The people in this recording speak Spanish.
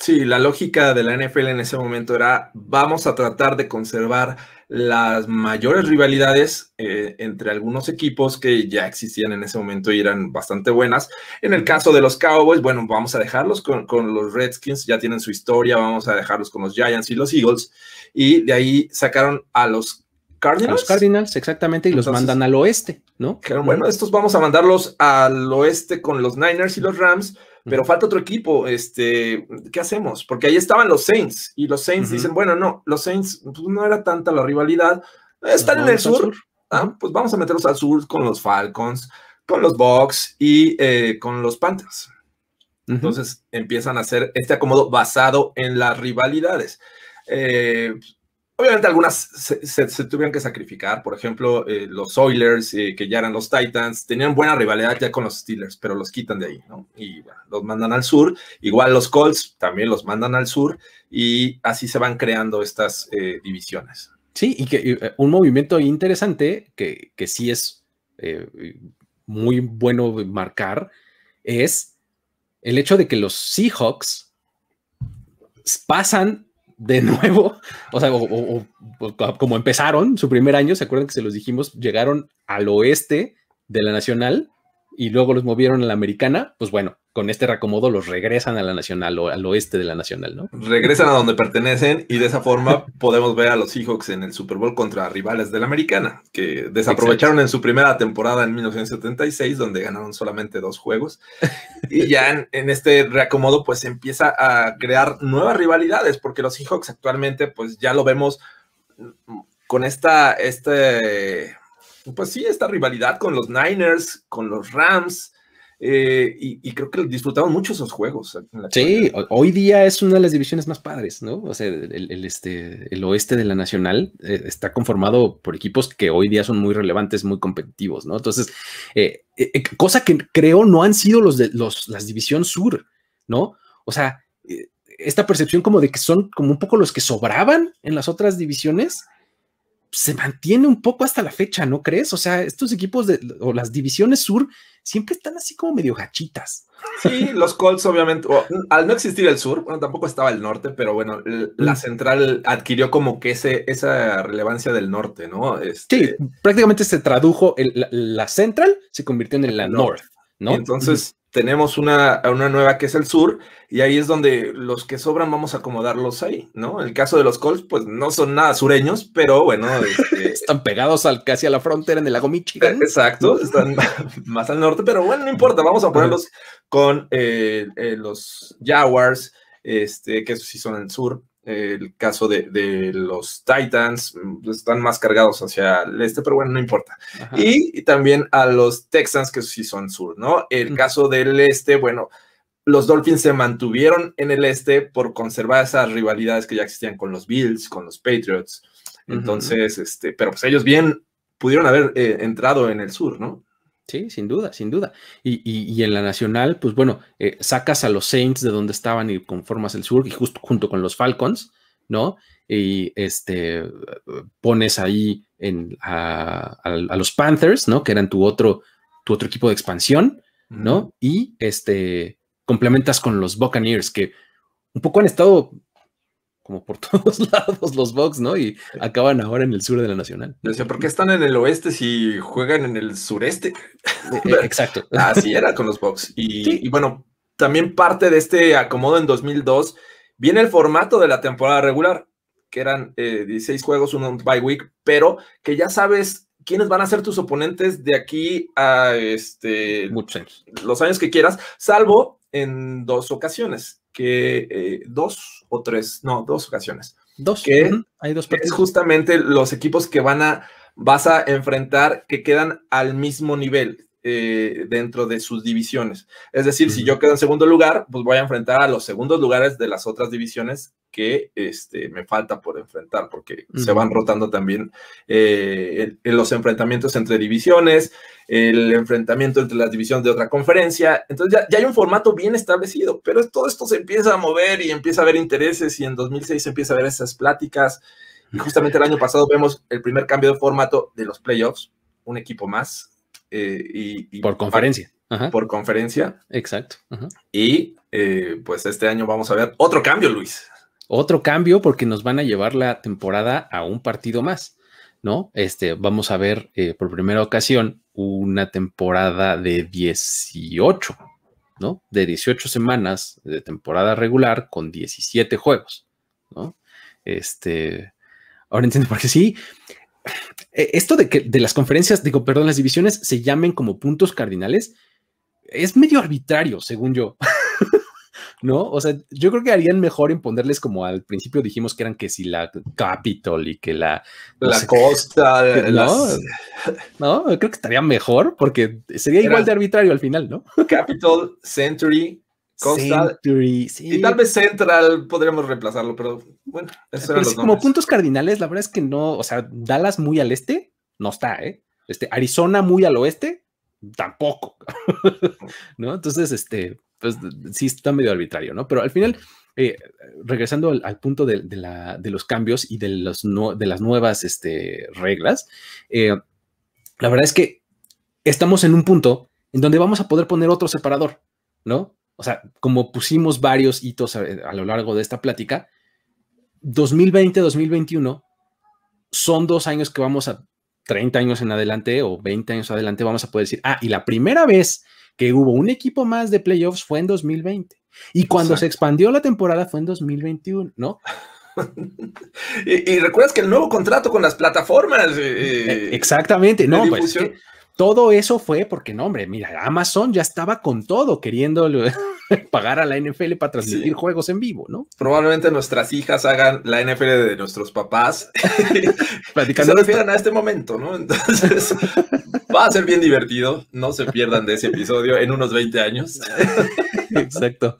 Sí, la lógica de la NFL en ese momento era vamos a tratar de conservar las mayores rivalidades eh, entre algunos equipos que ya existían en ese momento y eran bastante buenas. En el caso de los Cowboys, bueno, vamos a dejarlos con, los Redskins, ya tienen su historia, vamos a dejarlos con los Giants y los Eagles. Y de ahí sacaron a los Cardinals. los Cardinals, exactamente, y los mandan al oeste, ¿no? Claro, bueno, estos vamos a mandarlos al oeste con los Niners y los Rams pero falta otro equipo, este, ¿qué hacemos? Porque ahí estaban los Saints y los Saints dicen, bueno, no, los Saints pues, no era tanta la rivalidad, están en el sur, ¿ah? pues vamos a meterlos al sur con los Falcons, con los Bucks y eh, con los Panthers. Entonces empiezan a hacer este acomodo basado en las rivalidades. Eh, Obviamente algunas se, tuvieron que sacrificar, por ejemplo, eh, los Oilers, eh, que ya eran los Titans, tenían buena rivalidad ya con los Steelers, pero los quitan de ahí, ¿no? Y los mandan al sur, igual los Colts también los mandan al sur, y así se van creando estas eh, divisiones. Sí, y que un movimiento interesante que, que sí es muy bueno marcar es el hecho de que los Seahawks pasan de nuevo, o sea, o, como empezaron su primer año, ¿se acuerdan que se los dijimos? Llegaron al oeste de la Nacional y luego los movieron a la americana, pues bueno, con este reacomodo los regresan a la nacional o al oeste de la nacional, ¿no? Regresan a donde pertenecen y de esa forma podemos ver a los Seahawks en el Super Bowl contra rivales de la americana, que desaprovecharon en su primera temporada en 1976, donde ganaron solamente dos juegos. y ya en, este reacomodo pues empieza a crear nuevas rivalidades, porque los Seahawks actualmente pues ya lo vemos mm, con esta, este pues, pues sí, esta rivalidad con los Niners, con los Rams, eh, y, creo que disfrutamos mucho esos juegos. Sí, hoy día es una de las divisiones más padres, ¿no? O sea, el, este, el oeste de la Nacional eh, está conformado por equipos que hoy día son muy relevantes, muy competitivos, ¿no? Entonces, eh, cosa que creo no han sido los de los, las divisiones sur, ¿no? O sea, esta percepción como de que son como un poco los que sobraban en las otras divisiones, se mantiene un poco hasta la fecha, ¿no crees? O sea, estos equipos de, o las divisiones sur siempre están así como medio gachitas. Sí, los Colts obviamente, al no existir el sur, bueno, tampoco estaba el norte, pero bueno, la mm. central adquirió como que ese, esa relevancia del norte, ¿no? Este, sí, prácticamente se tradujo, la, central se convirtió en la north, ¿no? entonces tenemos una, una nueva que es el sur, y ahí es donde los que sobran vamos a acomodarlos ahí, ¿no? El caso de los Colts, pues no son nada sureños, pero bueno. Este, están pegados al, casi a la frontera en el lago Michigan. Eh, exacto, están más al norte, pero bueno, no importa, vamos a ponerlos con eh, eh, los Jaguars, este, que sí son el sur, el caso de, los Titans mm, están más cargados hacia el este, pero bueno, no importa. Y, también a los Texans, que sí son sur, ¿no? El caso del este, bueno, los Dolphins se mantuvieron en el este por conservar esas rivalidades que ya existían con los Bills, con los Patriots. Entonces, este, pero pues ellos bien pudieron haber eh, entrado en el sur, ¿no? Sí, sin duda, sin duda. Y, en la nacional, pues bueno, eh, sacas a los Saints de donde estaban y conformas el sur y justo junto con los Falcons, ¿no? Y este, pones ahí en, a, los Panthers, ¿no? Que eran tu otro, tu otro equipo de expansión, ¿no? Y este, complementas con los Buccaneers, que un poco han estado como por todos lados los Bucks, ¿no? Y acaban ahora en el sur de la Nacional. No sé ¿por qué están en el oeste si juegan en el sureste? Eh, eh, exacto. Así era con los Bucks. Y, bueno, también parte de este acomodo en 2002 viene el formato de la temporada regular, que eran 16 eh, juegos, un by week, pero que ya sabes quiénes van a ser tus oponentes de aquí a este Muchos. los años que quieras, salvo en dos ocasiones, que eh, dos o tres, no, dos ocasiones. Dos. Que Hay dos Es justamente los equipos que van a, vas a enfrentar que quedan al mismo nivel eh, dentro de sus divisiones. Es decir, si yo quedo en segundo lugar, pues voy a enfrentar a los segundos lugares de las otras divisiones que este, me falta por enfrentar, porque se van rotando también eh, en los enfrentamientos entre divisiones, el enfrentamiento entre las divisiones de otra conferencia. Entonces ya, hay un formato bien establecido, pero todo esto se empieza a mover y empieza a haber intereses y en 2006 se empieza a ver esas pláticas. Y justamente el año pasado vemos el primer cambio de formato de los playoffs, un equipo más. Eh, y, por conferencia. Por conferencia. Exacto. Y eh, pues este año vamos a ver otro cambio, Luis. Otro cambio porque nos van a llevar la temporada a un partido más. ¿no? Este, vamos a ver eh, por primera ocasión una temporada de 18, ¿no? De 18 semanas de temporada regular con 17 juegos, ¿no? Este, ahora entiendo por qué sí. E, esto de que de las conferencias, digo, perdón, las divisiones se llamen como puntos cardinales, es medio arbitrario, según yo. ¿no? O sea, yo creo que harían mejor en ponerles como al principio dijimos que eran que si la capital y que la... la costa, ¿no? no, creo que estaría mejor porque sería igual de arbitrario al final, ¿no? Capital, Century, costa. sí. Y tal vez Central podríamos reemplazarlo, pero bueno, esos Como puntos cardinales, la verdad es que no, o sea, Dallas muy al este, no está, ¿eh? Este, Arizona muy al oeste, tampoco, ¿no? Entonces, este, pues sí está medio arbitrario, ¿no? Pero al final, eh, regresando al, punto de, los cambios y de, los de las nuevas este, reglas, eh, la verdad es que estamos en un punto en donde vamos a poder poner otro separador, ¿no? O sea, como pusimos varios hitos eh, a lo largo de esta plática, 2020-2021 son dos años que vamos a 30 años en adelante o 20 años adelante vamos a poder decir, ah, y la primera vez que hubo un equipo más de playoffs fue en 2020. Y cuando se expandió la temporada fue en 2021, ¿no? y, recuerdas que el nuevo contrato con las plataformas. Eh, e-, exactamente, no, pues. Todo eso fue porque, no, hombre, mira, Amazon ya estaba con todo queriendo pagar a la NFL para transmitir juegos en vivo, ¿no? Probablemente nuestras hijas hagan la NFL de nuestros papás. Platicando. se refieran a este momento, ¿no? Entonces, va a ser bien divertido. No se pierdan de ese episodio en unos 20 años. Exacto.